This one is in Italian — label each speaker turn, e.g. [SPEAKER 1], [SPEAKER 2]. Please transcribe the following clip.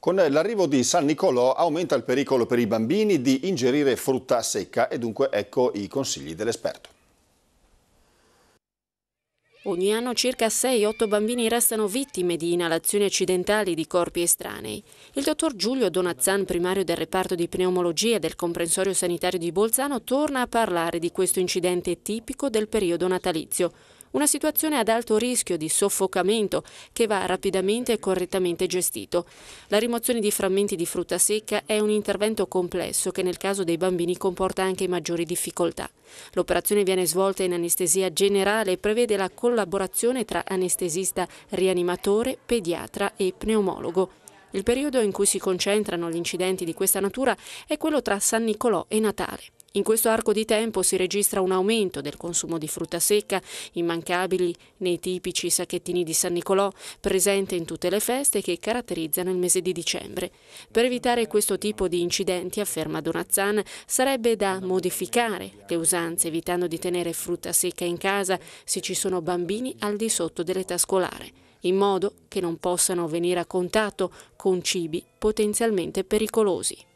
[SPEAKER 1] Con l'arrivo di San Nicolò aumenta il pericolo per i bambini di ingerire frutta secca e dunque ecco i consigli dell'esperto.
[SPEAKER 2] Ogni anno circa 6-8 bambini restano vittime di inalazioni accidentali di corpi estranei. Il dottor Giulio Donazzan, primario del reparto di pneumologia del comprensorio sanitario di Bolzano, torna a parlare di questo incidente tipico del periodo natalizio. Una situazione ad alto rischio di soffocamento che va rapidamente e correttamente gestito. La rimozione di frammenti di frutta secca è un intervento complesso che nel caso dei bambini comporta anche maggiori difficoltà. L'operazione viene svolta in anestesia generale e prevede la collaborazione tra anestesista, rianimatore, pediatra e pneumologo. Il periodo in cui si concentrano gli incidenti di questa natura è quello tra San Nicolò e Natale. In questo arco di tempo si registra un aumento del consumo di frutta secca, immancabili nei tipici sacchettini di San Nicolò, presente in tutte le feste che caratterizzano il mese di dicembre. Per evitare questo tipo di incidenti, afferma Donazzan, sarebbe da modificare le usanze evitando di tenere frutta secca in casa se ci sono bambini al di sotto dell'età scolare in modo che non possano venire a contatto con cibi potenzialmente pericolosi.